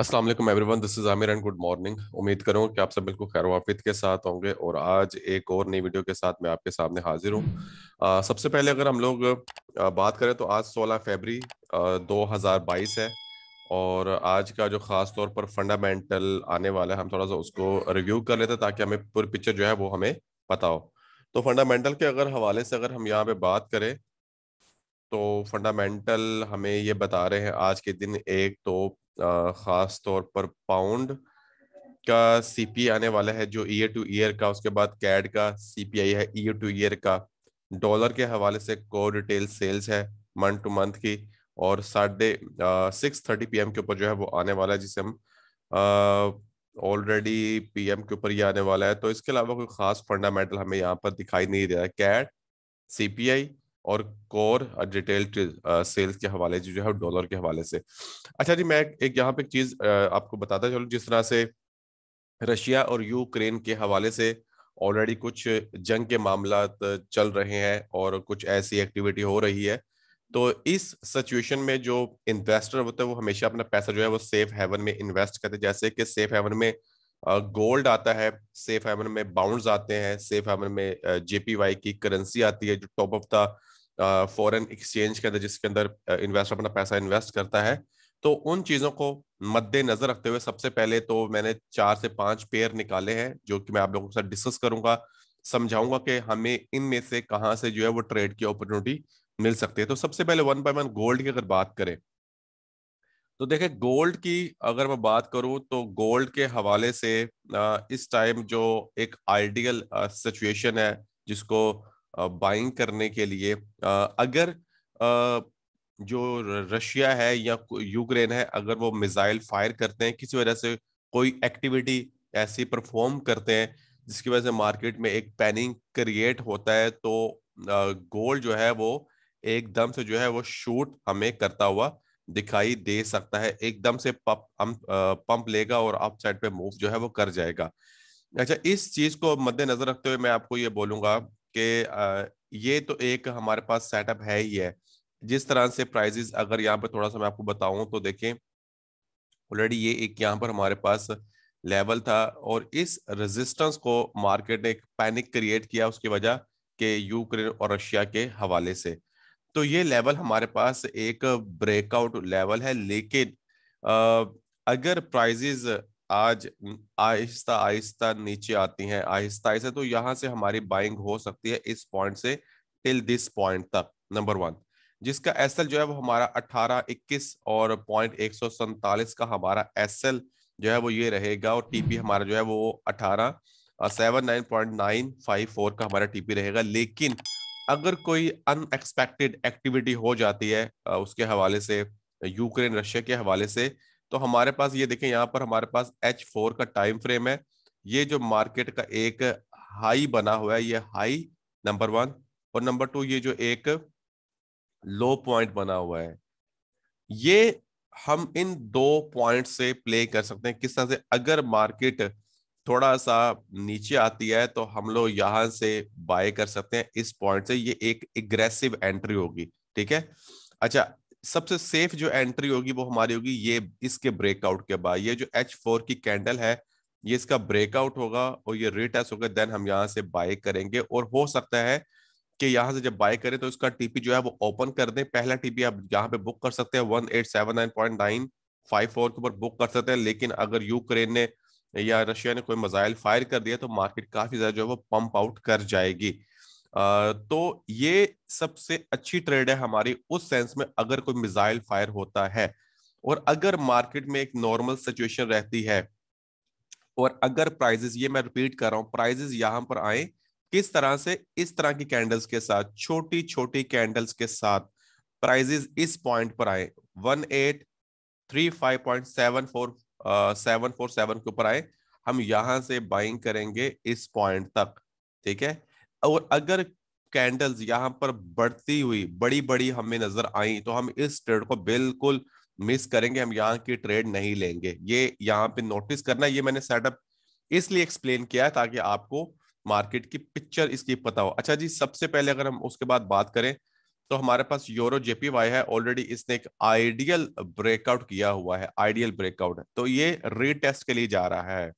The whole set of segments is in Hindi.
अस्सलाम वालेकुम everyone this is Aamir and good morning उम्मीद करूँ कि आप सब बिल्कुल खैर वाफियत के साथ होंगे और आज एक और नई वीडियो के साथ मैं आपके सामने हाजिर हूँ सबसे पहले अगर हम लोग आ, बात करें तो आज 16 फरवरी 2022 है और आज का जो खास तौर पर फंडामेंटल आने वाला है हम थोड़ा सा उसको रिव्यू कर लेते हैं ताकि हमें पूरी पिक्चर जो है वो हमें पता हो तो फंडामेंटल के अगर हवाले से अगर हम यहाँ पे बात करें तो फंडामेंटल हमें ये बता रहे हैं आज के दिन एक तो ख़ास तौर पर पाउंड का सीपीआई आने वाला है जो ईयर टू ईयर का उसके बाद कैड का सीपीआई है ईयर टू ईयर का डॉलर के हवाले से कोर रिटेल सेल्स है मंथ टू मंथ की और साढ़े सिक्स थर्टी पी के ऊपर जो है वो आने वाला है जिसे हम ऑलरेडी पीएम के ऊपर ये आने वाला है तो इसके अलावा कोई खास फंडामेंटल हमें यहाँ पर दिखाई नहीं दे रहा है पी सीपीआई और कोर डिटेल सेल्स के हवाले से जो है डॉलर के हवाले से अच्छा जी मैं एक यहाँ पे चीज आपको बताता चलू जिस तरह से रशिया और यूक्रेन के हवाले से ऑलरेडी कुछ जंग के मामला चल रहे हैं और कुछ ऐसी एक्टिविटी हो रही है तो इस सिचुएशन में जो इन्वेस्टर होते हैं वो हमेशा अपना पैसा जो है वो सेफ हेवन में इन्वेस्ट करते हैं जैसे कि सेफ हेवन में गोल्ड आता है सेफ हेवन में बाउंड्स आते हैं सेफ हेवन में जेपीवाई की करेंसी आती है जो top of the foreign exchange के अंदर जिसके अंदर इन्वेस्टर अपना पैसा इन्वेस्ट करता है तो उन चीजों को मद्देनजर रखते हुए सबसे पहले तो मैंने चार से पांच पेयर निकाले हैं जो कि मैं आप लोगों के साथ डिस्कस करूंगा समझाऊंगा कि हमें इनमें से कहां से जो है वो ट्रेड की अपॉर्चुनिटी मिल सकती है तो सबसे पहले वन बाय वन गोल्ड की अगर बात करें तो देखे गोल्ड की अगर मैं बात करूं तो गोल्ड के हवाले से इस टाइम जो एक आइडियल सिचुएशन है जिसको बाइंग करने के लिए अगर जो रशिया है या यूक्रेन है अगर वो मिसाइल फायर करते हैं किसी वजह से कोई एक्टिविटी ऐसी परफॉर्म करते हैं जिसकी वजह से मार्केट में एक पैनिंग क्रिएट होता है तो गोल्ड जो है वो एकदम से जो है वो शूट हमें करता हुआ दिखाई दे सकता है एकदम से पप हम पंप लेगा और अप साइड पे मूव जो है वो कर जाएगा अच्छा इस चीज को मद्देनजर रखते हुए मैं आपको ये बोलूंगा कि ये तो एक हमारे पास सेटअप है ही है जिस तरह से प्राइजेस अगर यहाँ पर थोड़ा सा मैं आपको बताऊं तो देखें ऑलरेडी ये एक यहाँ पर हमारे पास लेवल था और इस रेजिस्टेंस को मार्केट ने एक पैनिक क्रिएट किया उसकी वजह के यूक्रेन और रशिया के हवाले से तो ये लेवल हमारे पास एक ब्रेकआउट लेवल है लेकिन अगर प्राइजेज आज आहिस्ता आहिस्ता नीचे आती हैं आहिस्ता आहिस्ता तो यहां से हमारी बाइंग हो सकती है इस पॉइंट से टिल दिस पॉइंट तक नंबर वन जिसका एस जो है वो हमारा अठारह इक्कीस और पॉइंट एक सौ सैतालीस का हमारा एस जो है वो ये रहेगा और टीपी हमारा जो है वो अठारह seven nine point nine five four का हमारा टीपी रहेगा लेकिन अगर कोई अनएक्सपेक्टेड एक्टिविटी हो जाती है उसके हवाले से यूक्रेन रशिया के हवाले से तो हमारे पास ये देखें यहाँ पर हमारे पास एच फोर का टाइम फ्रेम है ये जो मार्केट का एक हाई बना हुआ है ये हाई नंबर वन और नंबर टू ये जो एक लो पॉइंट बना हुआ है ये हम इन दो पॉइंट से प्ले कर सकते हैं किस तरह से अगर मार्केट थोड़ा सा नीचे आती है तो हम लोग यहां से बाय कर सकते हैं इस पॉइंट से ये एक एग्रेसिव एंट्री होगी ठीक है अच्छा सबसे सेफ जो एंट्री होगी वो हमारी होगी ये इसके ब्रेकआउट के बाद ये जो एच फोर की कैंडल है ये इसका ब्रेकआउट होगा और ये रिटेस्ट होगा देन हम यहाँ से बाय करेंगे और हो सकता है कि यहाँ से जब बाय करें तो इसका टीपी जो है वो ओपन कर दें पहला टीपी आप यहाँ पे बुक कर सकते हैं one eight seven nine point nine five four के ऊपर बुक कर सकते हैं लेकिन अगर यूक्रेन ने या रशिया ने कोई मिसाइल फायर कर दिया तो मार्केट काफी ज्यादा जो है वो पंप आउट कर जाएगी तो ये सबसे अच्छी ट्रेड है हमारी उस सेंस में अगर कोई मिसाइल फायर होता है और अगर मार्केट में एक नॉर्मल सिचुएशन रहती है और अगर प्राइजेस ये मैं रिपीट कर रहा हूं प्राइजेस यहां पर आए किस तरह से इस तरह की कैंडल्स के साथ छोटी छोटी कैंडल्स के साथ प्राइजेस इस पॉइंट पर आए one eight three five point seven four seven four seven के ऊपर आए हम यहां से बाइंग करेंगे इस पॉइंट तक ठीक है और अगर कैंडल्स यहाँ पर बढ़ती हुई बड़ी बड़ी हमें नजर आई तो हम इस ट्रेड को बिल्कुल मिस करेंगे हम यहाँ की ट्रेड नहीं लेंगे ये यहाँ पे नोटिस करना ये मैंने सेटअप इसलिए एक्सप्लेन किया है ताकि आपको मार्केट की पिक्चर इसकी पता हो अच्छा जी सबसे पहले अगर हम उसके बाद बात करें तो हमारे पास यूरो वाई है ऑलरेडी इसने एक आइडियल ब्रेकआउट किया हुआ है आइडियल ब्रेकआउट है तो ये रीटेस्ट के लिए जा रहा है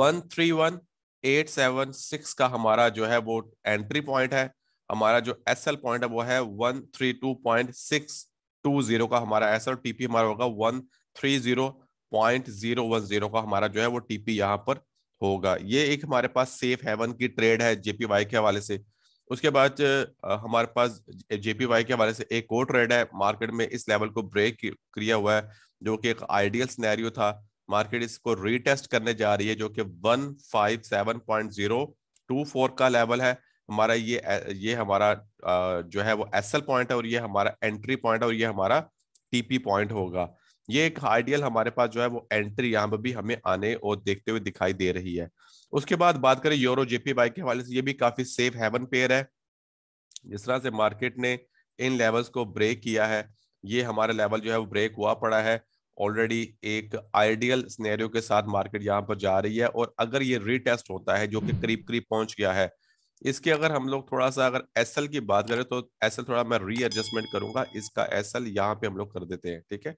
one three one eight seven six का हमारा जो है वो एंट्री पॉइंट है हमारा जो एस एल पॉइंट है वो है one three two point six two zero का हमारा एस एल टीपी हमारा होगा one three zero point zero one zero का हमारा जो है वो टीपी यहाँ पर होगा ये एक हमारे पास सेफ हेवन की ट्रेड है जेपीवाई के हवाले से उसके बाद हमारे पास जेपीवाई के हवाले से एक और ट्रेड है मार्केट में इस लेवल को ब्रेक किया हुआ है जो कि एक आइडियल स्नैरियो था मार्केट इसको रीटेस्ट करने जा रही है जो कि one five seven point zero two four का लेवल है हमारा ये ये हमारा जो है वो एस पॉइंट है और ये हमारा एंट्री पॉइंट है और ये हमारा टीपी पॉइंट होगा ये एक आइडियल हमारे पास जो है वो एंट्री यहाँ पर भी हमें आने और देखते हुए दिखाई दे रही है उसके बाद बात करें यूरो जेपी बाइक के हवाले से ये भी काफी सेफ हेवन पेयर है जिस तरह से मार्केट ने इन लेवल्स को ब्रेक किया है ये हमारा लेवल जो है वो ब्रेक हुआ पड़ा है ऑलरेडी एक आइडियल स्नेरियो के साथ मार्केट यहाँ पर जा रही है और अगर ये रीटेस्ट होता है जो कि हम्म। करीब करीब पहुंच गया है इसके अगर हम लोग थोड़ा सा अगर एस की बात करें तो एस थोड़ा मैं रीएडजस्टमेंट करूंगा इसका एस एल यहाँ पे हम लोग कर देते हैं ठीक है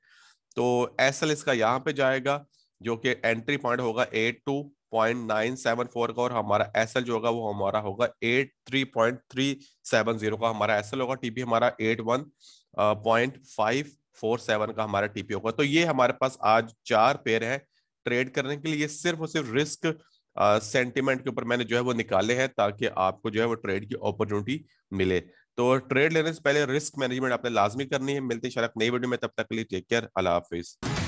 तो एस इसका यहाँ पे जाएगा जो कि एंट्री पॉइंट होगा eight two point nine seven four का और हमारा एस जो होगा वो हमारा होगा eight three point three seven zero का हमारा एस होगा टीपी हमारा eight one point five four seven का हमारा टीपी होगा तो ये हमारे पास आज चार पेयर है ट्रेड करने के लिए सिर्फ और सिर्फ रिस्क सेंटिमेंट के ऊपर मैंने जो है वो निकाले हैं ताकि आपको जो है वो ट्रेड की अपॉर्चुनिटी मिले तो ट्रेड लेने से पहले रिस्क मैनेजमेंट आपने लाजमी करनी है मिलते शायद नई वीडियो में तब तक के लिए टेक केयर अला हाफिज़